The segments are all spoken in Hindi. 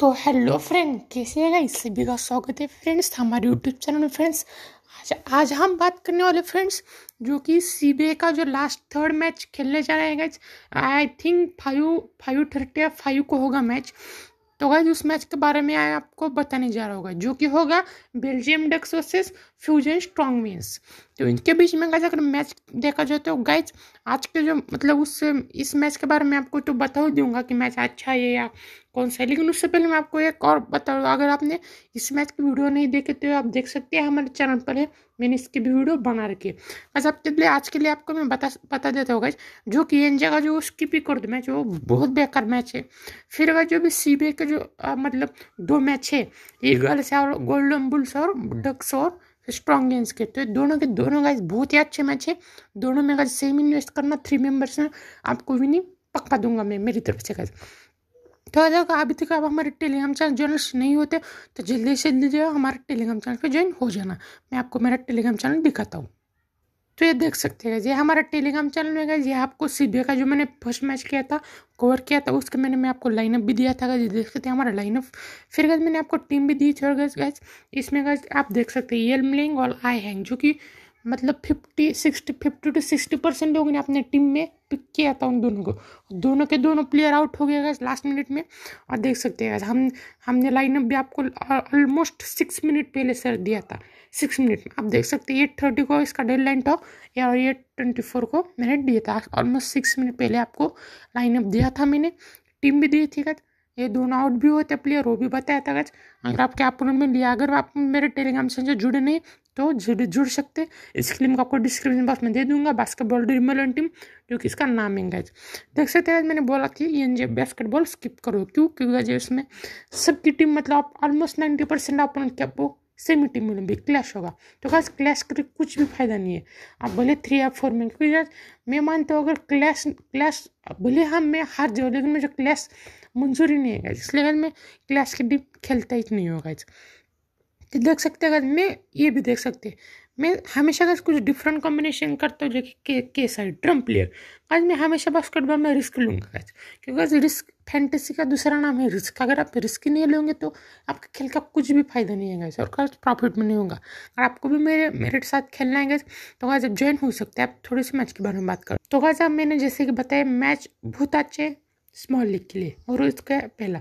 तो हेलो फ्रेंड कैसे है गाइस सभी का स्वागत है फ्रेंड्स हमारे यूट्यूब चैनल में फ्रेंड्स आज आज हम बात करने वाले फ्रेंड्स जो कि सीबीआई का जो लास्ट थर्ड मैच खेलने जा रहे हैं guys I think five five thirty या फाइव को होगा मैच तो गाइज उस मैच के बारे में आपको बताने जा रहा होगा जो कि होगा Belgium Ducks versus Fusion Strong means तो इनके बीच में गाइज अगर मैच देखा जाए तो गाइज आज के जो मतलब उस इस मैच के बारे में आपको तो बता ही दूंगा कि मैच अच्छा है या कौन सा है लेकिन उससे पहले मैं आपको एक और बताऊँगा अगर आपने इस मैच की वीडियो नहीं देखे तो आप देख सकते हैं हमारे चैनल पर है मैंने इसकी भी वीडियो बना रखी है बस आपके लिए आज के लिए आपको मैं बता बता देता हूँ गाइज जो कि एन जगह जो स्किप ही कर दो मैच वो बहुत बेकार मैच है फिर अगर जो भी सी के जो मतलब दो मैच है ईगल्स और गोल्डन बुल्स और डक्स और स्ट्रॉन्ग गेंस के तो दोनों के दोनों गाइज बहुत ही अच्छे मैच है दोनों में अगर सेम इन्वेस्ट करना थ्री मेंबर्स में आपको भी नहीं पक्का दूंगा मैं मेरी तरफ से गाइज तो अगर अभी तक आप हमारे टेलीग्राम चैनल ज्वाइनर्स नहीं होते तो जल्दी से जल्दी जो है हमारे टेलीग्राम चैनल पर ज्वाइन हो जाना मैं आपको मेरा टेलीग्राम चैनल दिखाता हूँ तो ये देख सकते हैं ये हमारा टेलीग्राम चैनल में गए ये आपको सीबीआई का जो मैंने फर्स्ट मैच किया था कवर किया था उसके मैंने मैं आपको लाइनअप भी दिया था ये देख सकते हैं हमारा लाइनअप फिर गज मैंने आपको टीम भी दी थी और गज गज इसमें गज आप देख सकते हैं येल मिलिंग और आई हैंग जो कि मतलब fifty sixty fifty to sixty percent लोगों ने अपने टीम में पिक किया था उन दोनों को दोनों के दोनों प्लेयर आउट हो गए लास्ट मिनट में और देख सकते हैं हम हमने लाइनअप भी आपको ऑलमोस्ट सिक्स मिनट पहले सर दिया था सिक्स मिनट में आप देख सकते हैं एट थर्टी को इसका डेड लाइन था या और एट ट्वेंटी फोर को मैंने दिया था ऑलमोस्ट सिक्स मिनट पहले आपको लाइनअप दिया था मैंने टीम भी दी थी क्या ये दोनों आउट भी होते प्लेयर वो भी बताया था गज अगर हाँ। आपके अपॉइंटमेंट में लिया अगर आप मेरे टेलीग्राम से जुड़े नहीं तो जुड़ जुड़ सकते इसके मैं आपको डिस्क्रिप्शन बॉक्स में दे दूंगा बास्केटबॉल ड्रीमलन टीम जो कि इसका नाम है गज देख सकते हैं मैंने बोला कि एन जे बास्केटबॉल स्किप करो क्यों क्योंकि इसमें सबकी टीम मतलब ऑलमोस्ट नाइन्टी परसेंट अपोनेंट के सेमी टीम में भी क्लैश होगा तो खास क्लैश करके कुछ भी फायदा नहीं है आप भले थ्री या फोर में क्योंकि मैं मानता हूँ अगर क्लैश क्लैश भले हम हाँ, मैं हार जाऊँ लेकिन मुझे क्लैश मंजूरी नहीं है इसलिए अगर मैं क्लैश की टीम खेलता ही नहीं होगा तो देख सकते अगर मैं ये भी देख सकते मैं हमेशा बस कुछ डिफरेंट कॉम्बिनेशन करता हूँ जो कि के, के साइड ड्रम प्लेयर आज मैं हमेशा बास्केटबॉल में रिस्क लूँगा आज क्योंकि आज रिस्क फैंटेसी का दूसरा नाम है रिस्क अगर आप रिस्क नहीं लेंगे तो आपके खेल का कुछ भी फायदा नहीं है और गाइज प्रॉफिट में नहीं होगा अगर आपको भी मेरे मेरे साथ खेलना है तो गाइज आप ज्वाइन हो सकते हैं आप थोड़े से मैच के बारे में बात करो तो गाइज आप मैंने जैसे कि बताया मैच बहुत अच्छे स्मॉल लीग के लिए और उसका पहला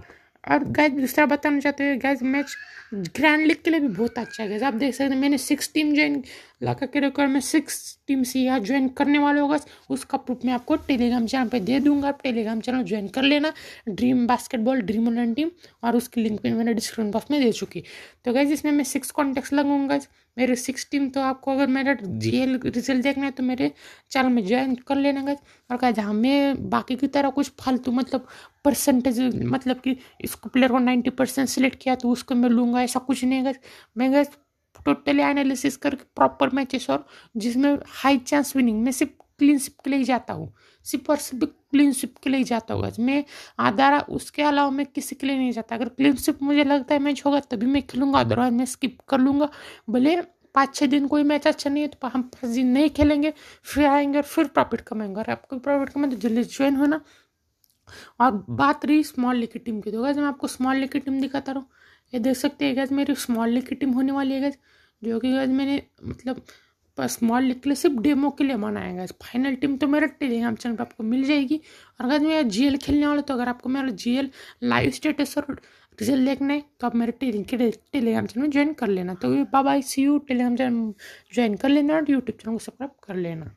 और गैस दूसरा बताना चाहते हैं गैज मैच ग्रैंड लीग के लिए भी बहुत अच्छा है गैस आप देख सकते हैं मैंने सिक्स टीम ज्वाइन लाखा के रिकॉर्ड में सिक्स टीम से यहाँ ज्वाइन करने वाले होगा उसका प्रूफ मैं आपको टेलीग्राम चैनल पे दे दूंगा आप टेलीग्राम चैनल ज्वाइन कर लेना dream basketball dream online team और उसकी लिंक भी मैंने डिस्क्रिप्शन बॉक्स में दे चुकी तो गैस इसमें मैं सिक्स कॉन्टेक्ट लगूंगा मेरे सिक्स टीम तो आपको अगर मेरा जेल रिजल्ट देखना है तो मेरे चैनल में ज्वाइन कर लेना गैस और जहाँ हमें बाकी की तरह कुछ फालतू मतलब परसेंटेज मतलब कि इसको प्लेयर को नाइन्टी परसेंट सिलेक्ट किया तो उसको मैं लूँगा ऐसा कुछ नहीं गैस मैं गैस टोटली एनालिसिस करके प्रॉपर मैचेस और जिसमें हाई चांस विनिंग मैं सिर्फ क्लीन स्विप के लिए जाता हूँ सिर्फ और सिर्फ क्लीन स्विप के लिए जाता हूँ मैं आधारा उसके अलावा मैं किसी के लिए नहीं जाता अगर क्लीन स्विप मुझे लगता है मैच होगा तभी मैं खेलूँगा अदरवाइज मैं स्किप कर लूँगा भले पाँच छः दिन कोई मैच अच्छा नहीं है तो हम पाँच दिन नहीं खेलेंगे फिर आएंगे और फिर प्रॉफिट कमाएंगे और आपको प्रॉफिट कमाए तो जल्दी ज्वाइन होना और बात रही स्मॉल लीग टीम की तो मैं आपको स्मॉल लीग टीम दिखाता हूँ ये देख सकते हैं गैस मेरी स्मॉल लिक की टीम होने वाली है गैस जो कि गैस मैंने मतलब स्मॉल लिक के लिए सिर्फ डेमो के लिए बनाया गया फाइनल टीम तो मेरा टेलीग्राम चैनल पर आपको मिल जाएगी और अगर मेरा एल खेलने वाला तो अगर आपको मेरा जी एल लाइव स्टेटस और रिजल्ट देखना है तो आप मेरे टेलीग्राम चैनल में ज्वाइन कर लेना तो बाबा see you Telegram channel join कर लेना और यूट्यूब चैनल को सब्सक्राइब कर लेना